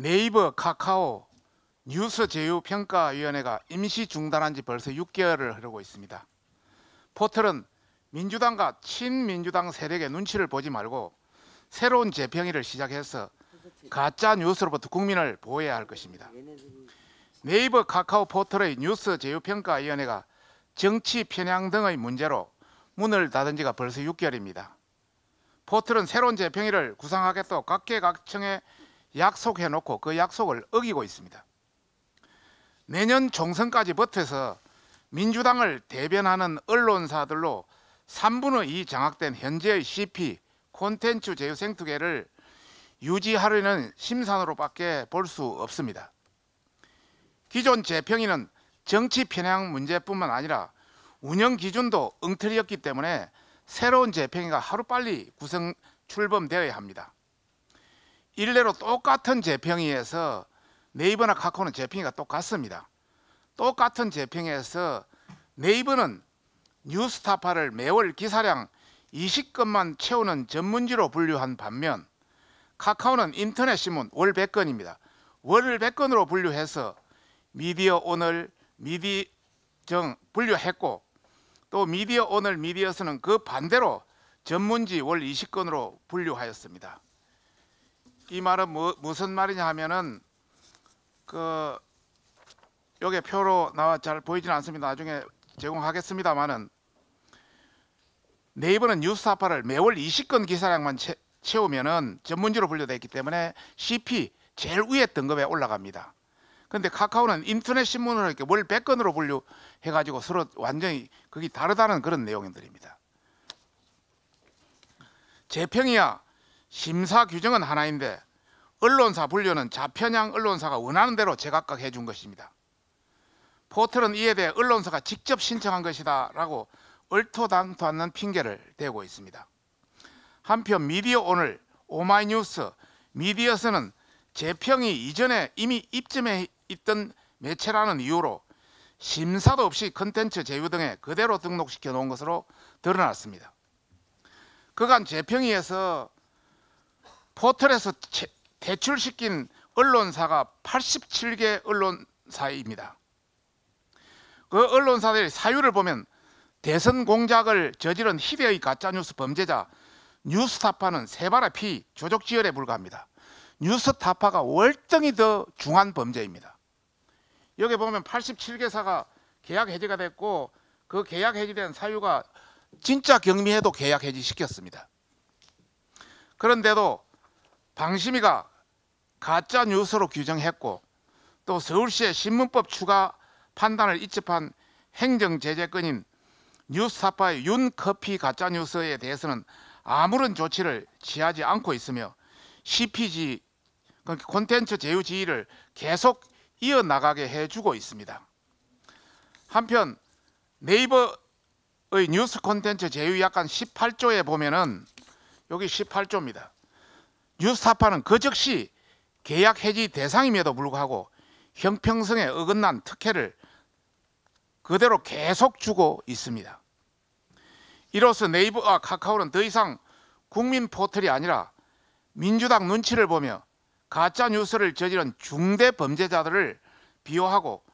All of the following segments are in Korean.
네이버, 카카오, 뉴스 제휴 평가위원회가 임시 중단한 지 벌써 6개월을 흐르고 있습니다. 포털은 민주당과 친민주당 세력의 눈치를 보지 말고 새로운 재평의를 시작해서 가짜 뉴스로부터 국민을 보호해야 할 것입니다. 네이버 카카오 포털의 뉴스 제휴평가위원회가 정치 편향 등의 문제로 문을 닫은 지가 벌써 6개월입니다. 포털은 새로운 재평의를 구상하겠다고 각계각층의 약속해 놓고 그 약속을 어기고 있습니다. 내년 총선까지 버텨서 민주당을 대변하는 언론사들로 3분의 2 장악된 현재의 CP 콘텐츠 제휴 생투계를 유지하려는 심산으로밖에 볼 수 없습니다. 기존 재평이는 정치 편향 문제뿐만 아니라 운영 기준도 엉터리였기 때문에 새로운 재평이가 하루빨리 구성 출범되어야 합니다. 일례로 똑같은 재평이에서 네이버나 카카오는 재평이가 똑같습니다. 똑같은 재평에서 네이버는 뉴스타파를 매월 기사량 20건만 채우는 전문지로 분류한 반면 카카오는 인터넷 신문 월 100건입니다. 월을 100건으로 분류해서 미디어 오늘, 미디정 분류했고 또 미디어 오늘, 미디어스는 그 반대로 전문지 월 20건으로 분류하였습니다. 이 말은 뭐, 무슨 말이냐 하면은 그 여기 표로 나와 잘 보이지는 않습니다. 나중에 제공하겠습니다만은 네이버는 뉴스타파를 매월 20건 기사량만 채, 우면은 전문지로 분류되어 있기 때문에 CP 제일 위에 등급에 올라갑니다. 근데 카카오는 인터넷 신문을 이렇게 월 100건으로 분류해 가지고 서로 완전히 그게 다르다는 그런 내용들입니다. 재평이야 심사 규정은 하나인데 언론사 분류는 자편향 언론사가 원하는 대로 제각각 해준 것입니다. 포털은 이에 대해 언론사가 직접 신청한 것이다 라고 얼토당토 않는 핑계를 대고 있습니다. 한편 미디어 오늘, 오마이뉴스, 미디어스는 재평이 이전에 이미 입점해 있던 매체라는 이유로 심사도 없이 컨텐츠 제휴 등에 그대로 등록시켜 놓은 것으로 드러났습니다. 그간 재평이에서 포털에서 대출시킨 언론사가 87개 언론사입니다. 그 언론사들의 사유를 보면 대선 공작을 저지른 희대의 가짜뉴스 범죄자 뉴스타파는 세바라 피 조족지열에 불과합니다. 뉴스타파가 월등히 더 중한 범죄입니다. 여기 보면 87개사가 계약 해지가 됐고 그 계약 해지된 사유가 진짜 경미해도 계약 해지시켰습니다. 그런데도 방심위가 가짜 뉴스로 규정했고 또 서울시의 신문법 추가 판단을 이첩한 행정제재권인 뉴스타파의 윤커피 가짜뉴스에 대해서는 아무런 조치를 취하지 않고 있으며 CPG 그러니까 콘텐츠 제휴 지위를 계속 이어나가게 해주고 있습니다. 한편 네이버의 뉴스 콘텐츠 제휴 약간 18조에 보면은 여기 18조입니다. 뉴스타파는 그 즉시 계약 해지 대상임에도 불구하고 형평성에 어긋난 특혜를 그대로 계속 주고 있습니다. 이로써 네이버와 카카오는 더 이상 국민 포털이 아니라 민주당 눈치를 보며 가짜 뉴스를 저지른 중대 범죄자들을 비호하고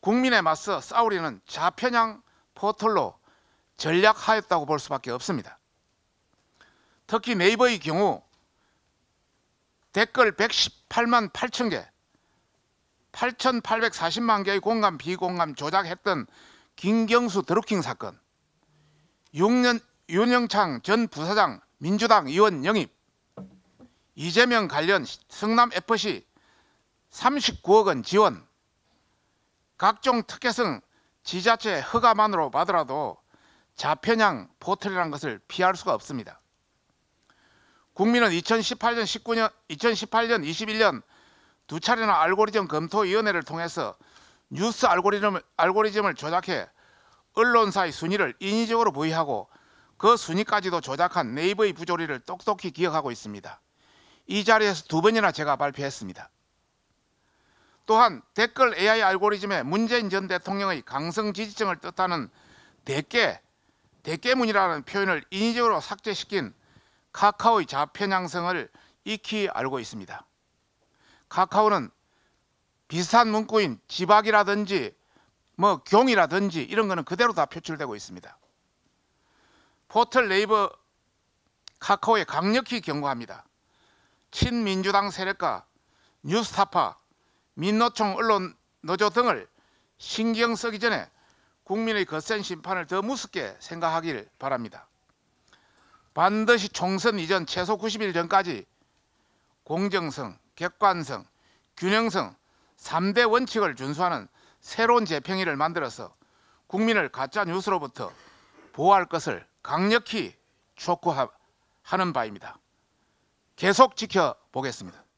국민에 맞서 싸우려는 좌편향 포털로 전략하였다고 볼 수밖에 없습니다. 특히 네이버의 경우 댓글 118만 8천 개, 8,840만 개의 공감 비공감 조작했던 김경수 드루킹 사건, 6년 윤영창 전 부사장 민주당 의원 영입, 이재명 관련 성남 FC 39억 원 지원, 각종 특혜성 지자체 허가만으로 받으라도 자편향 포털이라는 것을 피할 수가 없습니다. 국민은 2018년 19년, 2018년 21년 두 차례나 알고리즘 검토위원회를 통해서 뉴스 알고리즘을, 알고리즘을 조작해 언론사의 순위를 인위적으로 부여하고 그 순위까지도 조작한 네이버의 부조리를 똑똑히 기억하고 있습니다. 이 자리에서 두 번이나 제가 발표했습니다. 또한 댓글 AI 알고리즘에 문재인 전 대통령의 강성 지지층을 뜻하는 대깨, 대깨문이라는 표현을 인위적으로 삭제시킨 카카오의 좌편 향성을 익히 알고 있습니다. 카카오는 비슷한 문구인 지박이라든지 뭐 경이라든지 이런 거는 그대로 다 표출되고 있습니다. 포털 네이버 카카오에 강력히 경고합니다. 친민주당 세력과 뉴스타파, 민노총 언론 노조 등을 신경 쓰기 전에 국민의 거센 심판을 더 무섭게 생각하길 바랍니다. 반드시 총선 이전 최소 90일 전까지 공정성, 객관성, 균형성 3대 원칙을 준수하는 새로운 재평의를 만들어서 국민을 가짜 뉴스로부터 보호할 것을 강력히 촉구하는 바입니다. 계속 지켜보겠습니다.